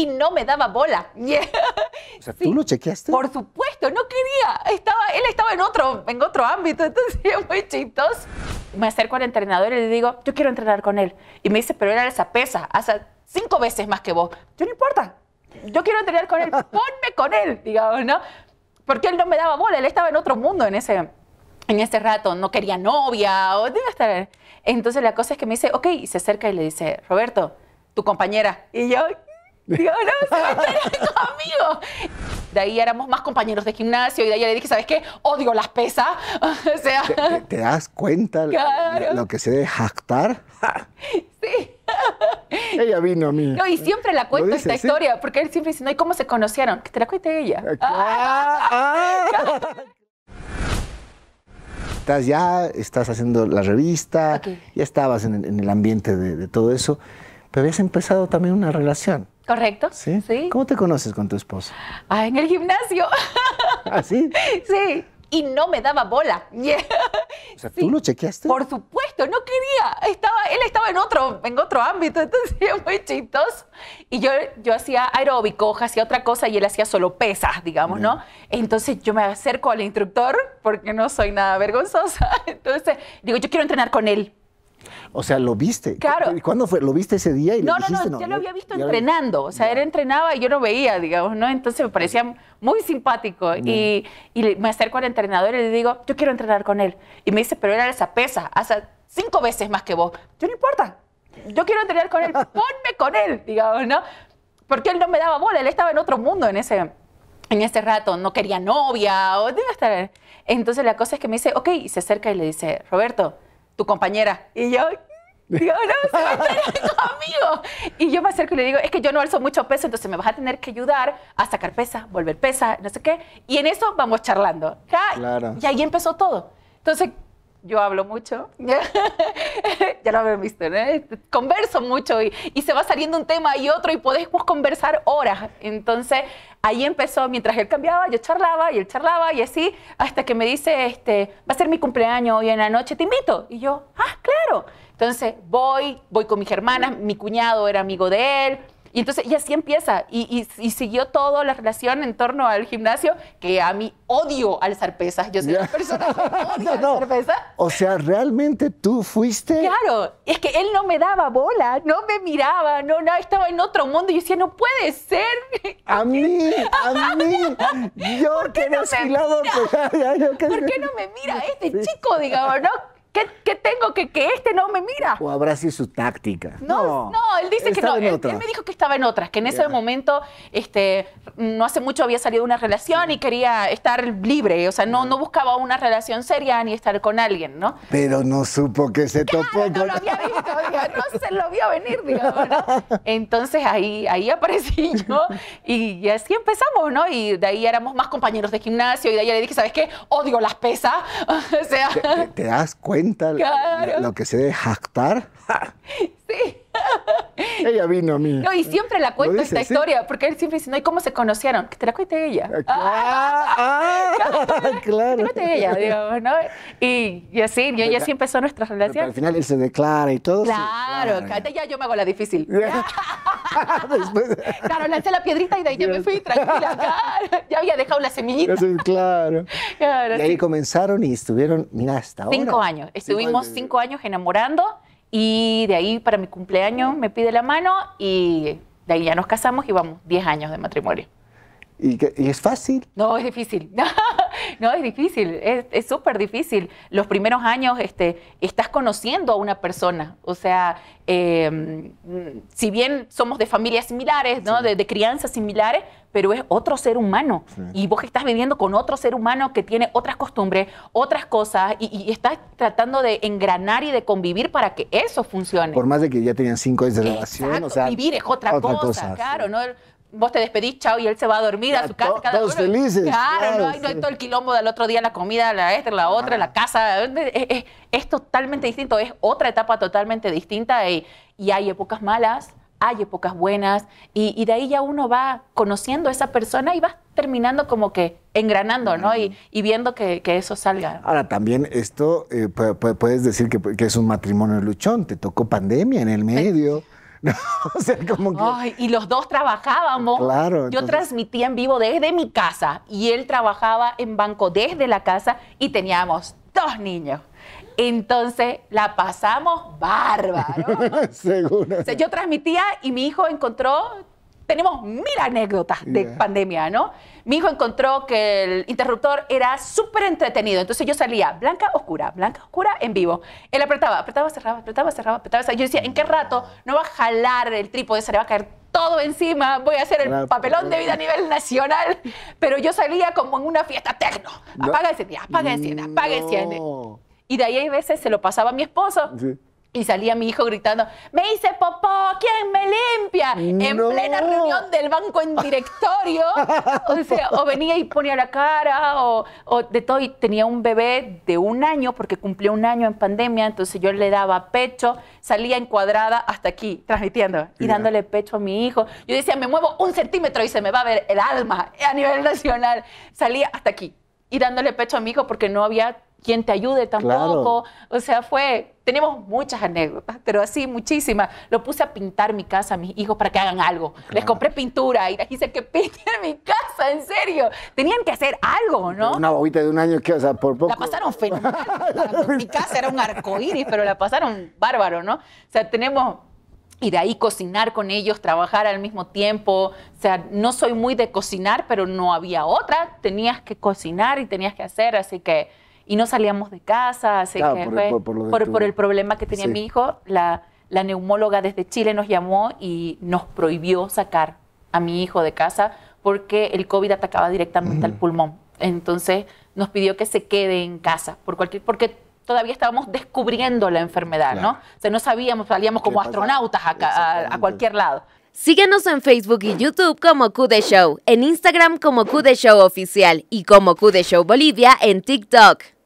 y no me daba bola. O sea, ¿tú lo chequeaste? Por supuesto, no quería. Estaba, él estaba en otro, en otro ámbito, entonces muy chistoso. Me acerco al entrenador y le digo, yo quiero entrenar con él. Y me dice, pero él esa pesa, hace cinco veces más que vos. Yo no importa, yo quiero entrenar con él, ponme con él, digamos, ¿no? Porque él no me daba bola, él estaba en otro mundo en ese, en ese rato, no quería novia, o debe estar. Entonces la cosa es que me dice, ok, y se acerca y le dice, Roberto, tu compañera. Y yo, Digo, no, se De ahí éramos más compañeros de gimnasio y de ahí le dije, ¿sabes qué? Odio las pesas. o sea... ¿Te, das cuenta lo, que se debe jactar? sí. Ella vino a mí. No, y siempre la cuento esta historia, porque él siempre dice, no, ¿y cómo se conocieron? Que te la cuente ella. Eh, ah, estás ya, estás haciendo la revista, ya estabas en, el ambiente de, de todo eso pero habías empezado también una relación. Correcto. ¿Sí? ¿Cómo te conoces con tu esposo? Ah, en el gimnasio. ¿Ah, sí? Sí. Y no me daba bola. O sea, ¿tú lo chequeaste? Por supuesto, no quería. Estaba, él estaba en otro, en otro ámbito, entonces era muy chistoso. Y yo, yo hacía aeróbico, hacía otra cosa y él hacía solo pesas, digamos, ¿no? Entonces yo me acerco al instructor porque no soy nada vergonzosa. Entonces digo, yo quiero entrenar con él o sea, lo viste. Claro. ¿Y cuándo fue? ¿Lo viste ese día? Y no, le no, no, yo lo había visto entrenando. O sea, él entrenaba y yo lo veía, digamos, ¿no? Entonces me parecía muy simpático. Y, me acerco al entrenador y le digo, yo quiero entrenar con él. Y me dice, pero él esa pesa, hace cinco veces más que vos. Yo no importa. Yo quiero entrenar con él. Ponme con él, digamos, ¿no? Porque él no me daba bola, él estaba en otro mundo en ese en ese rato no quería novia o debe estar. Entonces la cosa es que me dice, ok, y se acerca y le dice, Roberto, tu compañera. Y yo, Digo, no, Y yo me acerco y le digo, es que yo no alzo mucho peso, entonces me vas a tener que ayudar a sacar pesa, volver pesa, no sé qué. Y en eso vamos charlando. Y ahí empezó todo. Entonces, yo hablo mucho, ya lo habéis visto, Converso mucho y, y, se va saliendo un tema y otro y podemos conversar horas. Entonces, ahí empezó, mientras él cambiaba, yo charlaba y él charlaba y así, hasta que me dice, este, va a ser mi cumpleaños hoy en la noche, te invito. Y yo, ah, claro. Entonces voy, voy con mis hermanas, mi cuñado era amigo de él, y entonces, y así empieza. Y, y, siguió toda la relación en torno al gimnasio, que a mí odio al pesas. Yo soy una persona que no, O sea, realmente tú fuiste. Claro, es que él no me daba bola, no me miraba, no, no, estaba en otro mundo. Y yo decía, no puede ser. A mí, a mí. Yo que no me ¿Por qué no me mira este chico, digamos, no? ¿Qué, tengo que que este no me mira? O habrá sido su táctica. No, no, él dice que no. Él, me dijo que estaba en otras, que en ese momento, este, no hace mucho había salido de una relación y quería estar libre. O sea, no, no buscaba una relación seria ni estar con alguien, ¿no? Pero no supo que se topó no con. lo había visto, no se lo vio venir, digamos, ¿no? Entonces ahí, ahí aparecí yo y, así empezamos, ¿no? Y de ahí éramos más compañeros de gimnasio y de ahí le dije, ¿sabes qué? Odio las pesas. o sea. te das cuenta? lo, que se debe jactar. sí. Ella vino a mí. No, y siempre la cuento esta historia, porque él siempre dice, no, ¿y cómo se conocieron? Que te la cuente ella. Ah, ah, claro. ella, digamos, ¿no? Y, así, y, así empezó nuestra relación. Pero al final él se declara y todo. Claro, sí, ya yo me hago la difícil. Claro, lancé la piedrita y de ahí ya me fui tranquila. Claro. Ya había dejado la semillita. Claro. y ahí comenzaron y estuvieron, mira, hasta ahora. Cinco años. Estuvimos cinco, años enamorando y de ahí para mi cumpleaños me pide la mano y de ahí ya nos casamos y vamos diez años de matrimonio. ¿Y, ¿Y, es fácil? No, es difícil. No, es difícil, es súper difícil. Los primeros años este, estás conociendo a una persona, o sea, em, si bien somos de familias similares, ¿no? De, crianzas similares, pero es otro ser humano. Y vos estás viviendo con otro ser humano que tiene otras costumbres, otras cosas, y, estás tratando de engranar y de convivir para que eso funcione. Por más de que ya tenían cinco años de relación, o sea, vivir es otra, cosa, claro, ¿no? vos te despedís, chao, y él se va a dormir a su casa. todos felices. Claro, no, hay, no, hay, todo el quilombo del otro día, la comida, la esta, la otra, la ah. casa. Es, totalmente distinto, es otra etapa totalmente distinta y, hay épocas malas, hay épocas buenas y, de ahí ya uno va conociendo a esa persona y va terminando como que engranando, ¿no? Y, viendo que, eso salga. Ahora, también esto, eh, puedes decir que, es un matrimonio luchón, te tocó pandemia en el medio. No, o sea, como que... Ay, y los dos trabajábamos. Yo transmitía en vivo desde mi casa y él trabajaba en banco desde la casa y teníamos dos niños. Entonces la pasamos bárbaro. Seguro. O sea, yo transmitía y mi hijo encontró tenemos mil anécdotas de pandemia, ¿no? Mi hijo encontró que el interruptor era súper entretenido. Entonces yo salía blanca, oscura, blanca, oscura, en vivo. Él apretaba, apretaba, cerraba, apretaba, cerraba, apretaba. Yo decía, ¿en qué rato no va a jalar el trípode? Se le va a caer todo encima, voy a hacer el papelón de vida a nivel nacional, pero yo salía como en una fiesta techno. Apaga el ese apaga el ese apaga el día. Y de ahí hay veces se lo pasaba a mi esposo. Sí y salía mi hijo gritando, me hice popó, ¿quién me limpia? En plena reunión del banco en directorio. o, venía y ponía la cara, o, de todo. Y tenía un bebé de un año, porque cumplió un año en pandemia, entonces yo le daba pecho, salía encuadrada hasta aquí, transmitiendo, y dándole pecho a mi hijo. Yo decía, me muevo un centímetro y se me va a ver el alma a nivel nacional. Salía hasta aquí, y dándole pecho a mi hijo porque no había quien te ayude tampoco. O sea, fue, tenemos muchas anécdotas, pero así muchísimas. Lo puse a pintar mi casa a mis hijos para que hagan algo. Les compré pintura y les hice que pinten mi casa, en serio. Tenían que hacer algo, ¿no? Una bobita de un año que, o sea, por poco. La pasaron fenomenal. mi casa era un arcoíris, pero la pasaron bárbaro, ¿no? O sea, tenemos y de ahí cocinar con ellos, trabajar al mismo tiempo. O sea, no soy muy de cocinar, pero no había otra. Tenías que cocinar y tenías que hacer, así que y no salíamos de casa. por, el problema que tenía mi hijo, la, neumóloga desde Chile nos llamó y nos prohibió sacar a mi hijo de casa porque el COVID atacaba directamente al mm. pulmón. Entonces nos pidió que se quede en casa por cualquier, porque todavía estábamos descubriendo la enfermedad, ¿no? O sea, no sabíamos, salíamos como astronautas a, a, cualquier lado. Síguenos en Facebook y YouTube como Cude Show, en Instagram como Cude Show Oficial y como Cude Show Bolivia en TikTok.